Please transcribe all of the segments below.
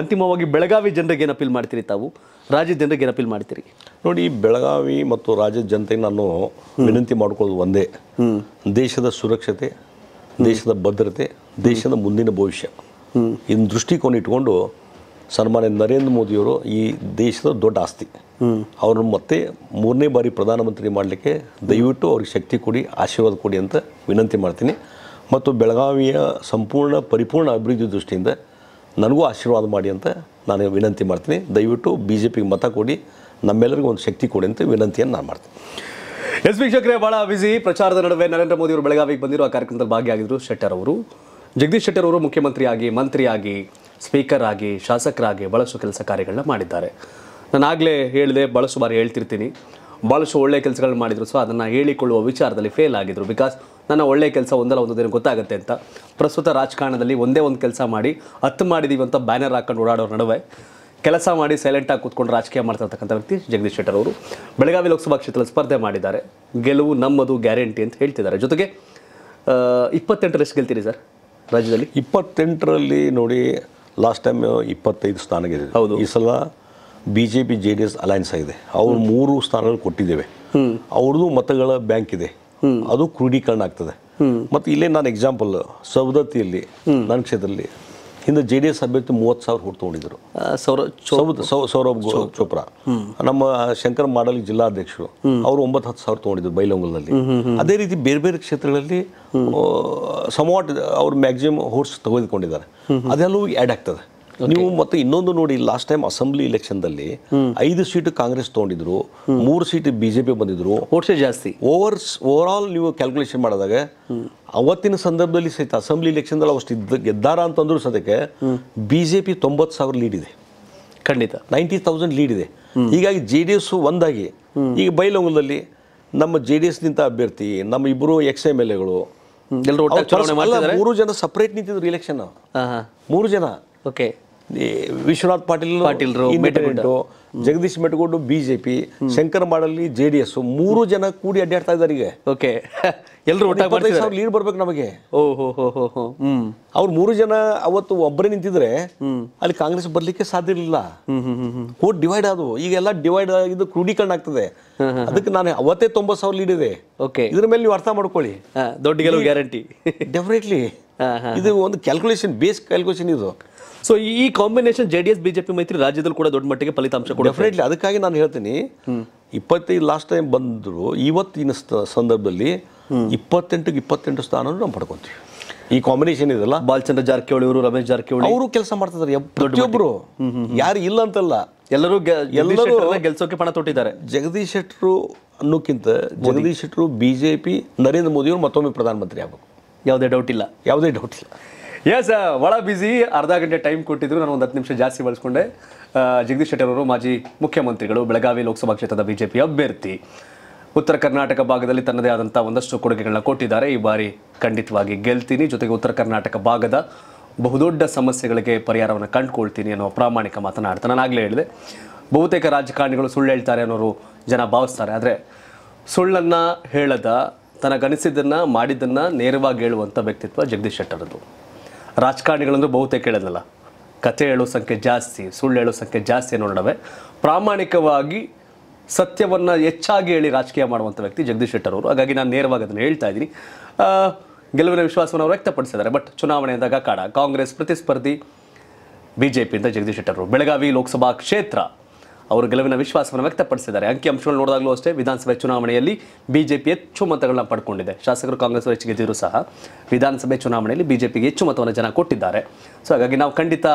ಅಂತಿಮವಾಗಿ ಬೆಳಗಾವಿ ಜನರಿಗೆ ಏನು ಅಪೀಲ್ ಮಾಡ್ತೀರಿ ತಾವು ರಾಜ್ಯದ ಜನರಿಗೆ ಏನು ಅಪೀಲ್ ಮಾಡ್ತೀರಿ ನೋಡಿ ಬೆಳಗಾವಿ ಮತ್ತು ರಾಜ್ಯದ ಜನತೆಗೆ ನಾನು ವಿನಂತಿ ಮಾಡ್ಕೊಳ್ಳೋದು ಒಂದೇ ದೇಶದ ಸುರಕ್ಷತೆ ದೇಶದ ಭದ್ರತೆ ದೇಶದ ಮುಂದಿನ ಭವಿಷ್ಯ ಇನ್ನು ದೃಷ್ಟಿಕೋನ ಇಟ್ಕೊಂಡು ಸನ್ಮಾನ್ಯ ನರೇಂದ್ರ ಮೋದಿಯವರು ಈ ದೇಶದ ದೊಡ್ಡ ಆಸ್ತಿ ಅವ್ರನ್ನ ಮತ್ತೆ ಮೂರನೇ ಬಾರಿ ಪ್ರಧಾನಮಂತ್ರಿ ಮಾಡಲಿಕ್ಕೆ ದಯವಿಟ್ಟು ಅವ್ರಿಗೆ ಶಕ್ತಿ ಕೊಡಿ ಆಶೀರ್ವಾದ ಕೊಡಿ ಅಂತ ವಿನಂತಿ ಮಾಡ್ತೀನಿ ಮತ್ತು ಬೆಳಗಾವಿಯ ಸಂಪೂರ್ಣ ಪರಿಪೂರ್ಣ ಅಭಿವೃದ್ಧಿ ದೃಷ್ಟಿಯಿಂದ ನನಗೂ ಆಶೀರ್ವಾದ ಮಾಡಿ ಅಂತ ನಾನು ವಿನಂತಿ ಮಾಡ್ತೀನಿ ದಯವಿಟ್ಟು ಬಿ ಜೆ ಪಿಗೆ ಮತ ಕೊಡಿ ನಮ್ಮೆಲ್ಲರಿಗೂ ಒಂದು ಶಕ್ತಿ ಕೊಡಿ ಅಂತ ವಿನಂತಿಯನ್ನು ನಾನು ಮಾಡ್ತೀನಿ ಎಸ್ ಶಕ್ರೆ ಭಾಳ ಬಿಸಿ ಪ್ರಚಾರದ ನಡುವೆ ನರೇಂದ್ರ ಮೋದಿ ಅವರು ಬೆಳಗಾವಿಗೆ ಬಂದಿರೋ ಆ ಕಾರ್ಯಕ್ರಮದಲ್ಲಿ ಭಾಗಿಯಾಗಿದ್ದರು ಶೆಟ್ಟರ್ ಅವರು ಜಗದೀಶ್ ಶೆಟ್ಟರ್ ಅವರು ಮುಖ್ಯಮಂತ್ರಿಯಾಗಿ ಮಂತ್ರಿಯಾಗಿ ಸ್ಪೀಕರ್ ಆಗಿ ಶಾಸಕರಾಗಿ ಬಹಳಷ್ಟು ಕೆಲಸ ಕಾರ್ಯಗಳನ್ನ ಮಾಡಿದ್ದಾರೆ ನಾನು ಆಗಲೇ ಹೇಳಿದೆ ಬಹಳಷ್ಟು ಬಾರಿ ಹೇಳ್ತಿರ್ತೀನಿ ಭಾಳಷ್ಟು ಒಳ್ಳೆಯ ಕೆಲಸಗಳನ್ನ ಮಾಡಿದರು ಸೊ ಅದನ್ನು ಹೇಳಿಕೊಳ್ಳುವ ವಿಚಾರದಲ್ಲಿ ಫೇಲ್ ಆಗಿದ್ದರು ಬಿಕಾಸ್ ನನ್ನ ಒಳ್ಳೆಯ ಕೆಲಸ ಒಂದಲ್ಲ ಒಂದು ದಿನ ಗೊತ್ತಾಗುತ್ತೆ ಅಂತ ಪ್ರಸ್ತುತ ರಾಜಕಾರಣದಲ್ಲಿ ಒಂದೇ ಒಂದು ಕೆಲಸ ಮಾಡಿ ಹತ್ತು ಮಾಡಿದ್ದೀವಿ ಅಂತ ಬ್ಯಾನರ್ ಹಾಕೊಂಡು ಓಡಾಡೋರ ನಡುವೆ ಕೆಲಸ ಮಾಡಿ ಸೈಲೆಂಟಾಗಿ ಕೂತ್ಕೊಂಡು ರಾಜಕೀಯ ಇರ್ತಕ್ಕಂಥ ವ್ಯಕ್ತಿ ಜಗದೀಶ್ ಶೆಟ್ಟರ್ ಅವರು ಬೆಳಗಾವಿ ಲೋಕಸಭಾ ಕ್ಷೇತ್ರದಲ್ಲಿ ಸ್ಪರ್ಧೆ ಮಾಡಿದ್ದಾರೆ ಗೆಲುವು ನಮ್ಮದು ಗ್ಯಾರಂಟಿ ಅಂತ ಹೇಳ್ತಿದ್ದಾರೆ ಜೊತೆಗೆ ಇಪ್ಪತ್ತೆಂಟರಷ್ಟು ಎಷ್ಟು ಗೆಲ್ತೀರಿ ಸರ್ ರಾಜ್ಯದಲ್ಲಿ ಇಪ್ಪತ್ತೆಂಟರಲ್ಲಿ ನೋಡಿ ಲಾಸ್ಟ್ ಟೈಮ್ ಇಪ್ಪತ್ತೈದು ಸ್ಥಾನ ಗೆದ್ದಿದೆ ಹೌದು ಈ ಸಲ B J P J D S alliance ಆಗಿದೆ ಅವ್ರು ಮೂರು ಸ್ಥಾನಗಳು ಕೊಟ್ಟಿದ್ದೇವೆ ಅವ್ರದ್ದು ಮತಗಳ ಬ್ಯಾಂಕ್ ಇದೆ ಅದು ಕ್ರೋಢೀಕರಣ ಆಗ್ತದೆ ಮತ್ತೆ ಇಲ್ಲೇ ನಾನು ಎಕ್ಸಾಂಪಲ್ ಸೌದತ್ತಿಯಲ್ಲಿ ನನ್ನ ಕ್ಷೇತ್ರದಲ್ಲಿ ಹಿಂದೆ ಜೆ ಡಿ ಎಸ್ ಅಭ್ಯರ್ಥಿ ಮೂವತ್ತು ಸಾವಿರ ಹುಟ್ಟು ತೊಗೊಂಡಿದ್ರು ಸೌರಭ್ ಚೋಪ್ರಾ ನಮ್ಮ ಶಂಕರ್ ಮಾಡಲಿ ಜಿಲ್ಲಾಧ್ಯಕ್ಷರು ಅವರು ಒಂಬತ್ತು ಹತ್ತು ಸಾವಿರ ತೊಗೊಂಡಿದ್ರು ಬೈಲೊಂಗಲ್ನಲ್ಲಿ ಅದೇ ರೀತಿ ಬೇರೆ ಬೇರೆ ಕ್ಷೇತ್ರಗಳಲ್ಲಿ ಸಮಾಟ್ ಅವರು ಮ್ಯಾಕ್ಸಿಮಮ್ ಹೋರ್ಸ್ ತೆಗೆದುಕೊಂಡಿದ್ದಾರೆ ಅದೆಲ್ಲವೂ ಆ್ಯಡ್ ಆಗ್ತದೆ ನೀವು ಮತ್ತೆ ಇನ್ನೊಂದು ನೋಡಿ ಲಾಸ್ಟ್ ಟೈಮ್ ಅಸೆಂಬ್ಲಿ ಇಲೆಕ್ಷನ್ ದಲ್ಲಿ ಐದು ಸೀಟ್ ಕಾಂಗ್ರೆಸ್ ತಗೊಂಡಿದ್ರು ಮೂರು ಸೀಟ್ ಬಿಜೆಪಿ ಬಂದಿದ್ರು ಜಾಸ್ತಿ ಓವರ್ ಓವರ್ ಆಲ್ ನೀವು ಕ್ಯಾಲ್ಕುಲೇಷನ್ ಮಾಡಿದಾಗ ಅವತ್ತಿನ ಸಂದರ್ಭದಲ್ಲಿ ಸಹಿತ ಅಸೆಂಬ್ಲಿ ಇಲೆಕ್ಷನ್ ದಲ್ಲಿ ಅವಷ್ಟು ಗೆದ್ದಾರ ಅಂತಂದ್ರು ಸದ್ಯಕ್ಕೆ ಬಿಜೆಪಿ ತೊಂಬತ್ತು ಸಾವಿರ ಲೀಡ್ ಇದೆ ಖಂಡಿತ ನೈಂಟಿ ತೌಸಂಡ್ ಲೀಡ್ ಇದೆ ಹೀಗಾಗಿ ಜೆ ಡಿ ಎಸ್ ಒಂದಾಗಿ ಈಗ ಬೈಲೊಂಗಲದಲ್ಲಿ ನಮ್ಮ ಜೆ ಡಿ ನಿಂತ ಅಭ್ಯರ್ಥಿ ನಮ್ಮ ಇಬ್ಬರು ಎಕ್ಸ್ ಎಮ್ ಎಲ್ ಎಗಳು ಮೂರು ಜನ ಸಪ್ರೇಟ್ ನಿಂತಿದ್ರು ಇಲೆಕ್ಷನ್ ಮೂರು ಜನ ಓಕೆ ವಿಶ್ವನಾಥ್ ಪಾಟೀಲ್ ಜಗದೀಶ್ ಮೆಟಗೋಡು ಬಿಜೆಪಿ ಶಂಕರ್ ಮಾಡಲ್ಲಿ ಜೆ ಡಿ ಎಸ್ ಮೂರು ಜನ ಕೂಡಿ ಅಡ್ಡಾಡ್ತಾ ಇದ್ದಾರೆ ಈಗ ಓಕೆ ಎಲ್ಲರೂ ಸಾವಿರ ಲೀಡ್ ಬರ್ಬೇಕು ನಮಗೆ ಓಹೋ ಹೋ ಹೋ ಹೋ ಅವ್ರು ಮೂರು ಜನ ಅವತ್ತು ಒಬ್ಬರೇ ನಿಂತಿದ್ರೆ ಅಲ್ಲಿ ಕಾಂಗ್ರೆಸ್ ಬರ್ಲಿಕ್ಕೆ ಸಾಧ್ಯ ಇರಲಿಲ್ಲ ಕೋಟ್ ಡಿವೈಡ್ ಆದವು ಈಗೆಲ್ಲ ಡಿವೈಡ್ ಆಗಿದ್ದು ಕ್ರೂಢೀಕರಣ ಆಗ್ತದೆ ಅದಕ್ಕೆ ನಾನು ಅವತ್ತೇ ತೊಂಬತ್ ಸಾವಿರ ಲೀಡ್ ಇದೆ ಓಕೆ ಇದ್ರ ಮೇಲೆ ನೀವು ಅರ್ಥ ಮಾಡ್ಕೊಳ್ಳಿ ದೊಡ್ಡ ಗೆಲುವು ಗ್ಯಾರಂಟಿ ಡೆಫಿನೆಟ್ಲಿ ಇದು ಒಂದು ಕ್ಯಾಲ್ಕುಲೇಷನ್ ಬೇಸ್ ಕ್ಯಾಲ್ಕುಲೇಷನ್ ಇದು ಸೊ ಈ combination J D S BJP ಮೈತ್ರಿ ರಾಜ್ಯದಲ್ಲಿ ಕೂಡ ದೊಡ್ಡ ಮಟ್ಟಿಗೆ ಫಲಿತಾಂಶ ಕೂಡ ಡೆಫಿನೆಟ್ಲಿ ಅದಕ್ಕಾಗಿ ನಾನು ಹೇಳ್ತೀನಿ ಇಪ್ಪತ್ತೈದು ಲಾಸ್ಟ್ ಟೈಮ್ ಬಂದ್ರು ಇವತ್ತಿನ ಸಂದರ್ಭದಲ್ಲಿ ಇಪ್ಪತ್ತೆಂಟಿಗೆ ಇಪ್ಪತ್ತೆಂಟು ಸ್ಥಾನ ನಾವು ಪಡ್ಕೊತೀವಿ ಈ ಕಾಂಬಿನೇಷನ್ ಇದೆಲ್ಲ ಬಾಲಚಂದ್ರ ಜಾರಕಿಹೊಳಿ ಅವರು ರಮೇಶ್ ಜಾರಕಿಹೊಳಿ ಅವರು ಕೆಲಸ ಮಾಡ್ತಿದ್ದಾರೆ ಪ್ರತಿಯೊಬ್ಬರು ಯಾರು ಇಲ್ಲ ಅಂತಲ್ಲ ಎಲ್ಲರೂ ಎಲ್ಲರೂ ಗೆಲ್ಸೋಕೆ ಪಣ ತೊಟ್ಟಿದ್ದಾರೆ ಜಗದೀಶ್ ಶೆಟ್ಟರು ಅನ್ನೋಕ್ಕಿಂತ ಜಗದೀಶ್ ಶೆಟ್ಟರು ಬಿಜೆಪಿ ನರೇಂದ್ರ ಮೋದಿ ಅವರು ಮತ್ತೊಮ್ಮೆ ಪ್ರಧಾನಮಂತ್ರಿ ಆಗಬೇಕು ಯಾವುದೇ ಡೌಟ್ ಇಲ್ಲ ಯಾವುದೇ ಡೌಟ್ ಇಲ್ಲ ಎಸ್ ಬಹಳ ಬ್ಯುಸಿ ಅರ್ಧ ಗಂಟೆ ಟೈಮ್ ಕೊಟ್ಟಿದ್ರು ನಾನು ಒಂದು ಹತ್ತು ನಿಮಿಷ ಜಾಸ್ತಿ ಬಳಸ್ಕೊಂಡೆ ಜಗದೀಶ್ ಶೆಟ್ಟರ್ ಅವರು ಮಾಜಿ ಮುಖ್ಯಮಂತ್ರಿಗಳು ಬೆಳಗಾವಿ ಲೋಕಸಭಾ ಕ್ಷೇತ್ರದ ಬಿಜೆಪಿ ಅಭ್ಯರ್ಥಿ ಉತ್ತರ ಕರ್ನಾಟಕ ಭಾಗದಲ್ಲಿ ತನ್ನದೇ ಆದಂಥ ಒಂದಷ್ಟು ಕೊಡುಗೆಗಳನ್ನ ಕೊಟ್ಟಿದ್ದಾರೆ ಈ ಬಾರಿ ಖಂಡಿತವಾಗಿ ಗೆಲ್ತೀನಿ ಜೊತೆಗೆ ಉತ್ತರ ಕರ್ನಾಟಕ ಭಾಗದ ಬಹುದೊಡ್ಡ ಸಮಸ್ಯೆಗಳಿಗೆ ಪರಿಹಾರವನ್ನು ಕಂಡುಕೊಳ್ತೀನಿ ಅನ್ನೋ ಪ್ರಾಮಾಣಿಕ ಮಾತನಾಡ್ತಾ ನಾನು ಆಗಲೇ ಹೇಳಿದೆ ಬಹುತೇಕ ರಾಜಕಾರಣಿಗಳು ಸುಳ್ಳು ಹೇಳ್ತಾರೆ ಅನ್ನೋರು ಜನ ಭಾವಿಸ್ತಾರೆ ಆದರೆ ಸುಳ್ಳನ್ನು ಹೇಳದ ತನ್ನ ತನಗನಿಸಿದ್ದನ್ನು ಮಾಡಿದ್ದನ್ನು ನೇರವಾಗಿ ಹೇಳುವಂಥ ವ್ಯಕ್ತಿತ್ವ ಜಗದೀಶ್ ಶೆಟ್ಟರದು ರಾಜಕಾರಣಿಗಳಂದ್ರೂ ಬಹುತೇಕ ಕೇಳೋದಲ್ಲ ಕತೆ ಹೇಳೋ ಸಂಖ್ಯೆ ಜಾಸ್ತಿ ಸುಳ್ಳು ಹೇಳೋ ಸಂಖ್ಯೆ ಜಾಸ್ತಿ ಅನ್ನೋ ನಡುವೆ ಪ್ರಾಮಾಣಿಕವಾಗಿ ಸತ್ಯವನ್ನು ಹೆಚ್ಚಾಗಿ ಹೇಳಿ ರಾಜಕೀಯ ಮಾಡುವಂಥ ವ್ಯಕ್ತಿ ಜಗದೀಶ್ ಶೆಟ್ಟರ್ ಅವರು ಹಾಗಾಗಿ ನಾನು ನೇರವಾಗಿ ಅದನ್ನು ಹೇಳ್ತಾ ಇದ್ದೀನಿ ಗೆಲುವಿನ ವಿಶ್ವಾಸವನ್ನು ಅವರು ವ್ಯಕ್ತಪಡಿಸಿದ್ದಾರೆ ಬಟ್ ಚುನಾವಣೆ ಅಂದಾಗ ಕಾಡ ಕಾಂಗ್ರೆಸ್ ಪ್ರತಿಸ್ಪರ್ಧಿ ಬಿ ಜೆ ಪಿಯಿಂದ ಜಗದೀಶ್ ಶೆಟ್ಟರ್ ಬೆಳಗಾವಿ ಲೋಕಸಭಾ ಕ್ಷೇತ್ರ ಅವರು ಗೆಲುವಿನ ವಿಶ್ವಾಸವನ್ನು ವ್ಯಕ್ತಪಡಿಸಿದ್ದಾರೆ ಅಂಕಿಅಂಶಗಳು ನೋಡಿದಾಗಲೂ ಅಷ್ಟೇ ವಿಧಾನಸಭೆ ಚುನಾವಣೆಯಲ್ಲಿ ಬಿಜೆಪಿ ಹೆಚ್ಚು ಮತಗಳನ್ನ ಪಡ್ಕೊಂಡಿದೆ ಶಾಸಕರು ಕಾಂಗ್ರೆಸ್ ಗೆದ್ದಿದ್ರು ಸಹ ವಿಧಾನಸಭೆ ಚುನಾವಣೆಯಲ್ಲಿ ಬಿಜೆಪಿಗೆ ಹೆಚ್ಚು ಮತವನ್ನು ಜನ ಕೊಟ್ಟಿದ್ದಾರೆ ಸೊ ಹಾಗಾಗಿ ನಾವು ಖಂಡಿತ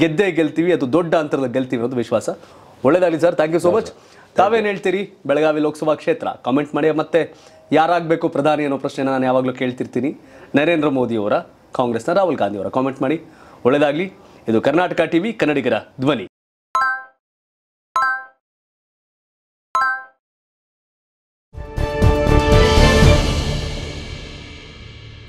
ಗೆದ್ದೇ ಗೆಲ್ತೀವಿ ಅದು ದೊಡ್ಡ ಅಂತರದ ಗೆಲ್ತೀವಿ ಅನ್ನೋದು ವಿಶ್ವಾಸ ಒಳ್ಳೇದಾಗಲಿ sir thank you so much ತಾವೇನು ಹೇಳ್ತೀರಿ ಬೆಳಗಾವಿ ಲೋಕಸಭಾ ಕ್ಷೇತ್ರ ಕಾಮೆಂಟ್ ಮಾಡಿ ಮತ್ತೆ ಯಾರಾಗಬೇಕು ಪ್ರಧಾನಿ ಅನ್ನೋ ಪ್ರಶ್ನೆ ನಾನು ಯಾವಾಗಲೂ ಕೇಳ್ತಿರ್ತೀನಿ ನರೇಂದ್ರ ಮೋದಿಯವರ ಕಾಂಗ್ರೆಸ್ನ ರಾಹುಲ್ ಗಾಂಧಿಯವರ ಕಾಮೆಂಟ್ ಮಾಡಿ ಒಳ್ಳೇದಾಗಲಿ ಇದು ಕರ್ನಾಟಕ ಟಿವಿ ಕನ್ನಡಿಗರ ಧ್ವನಿ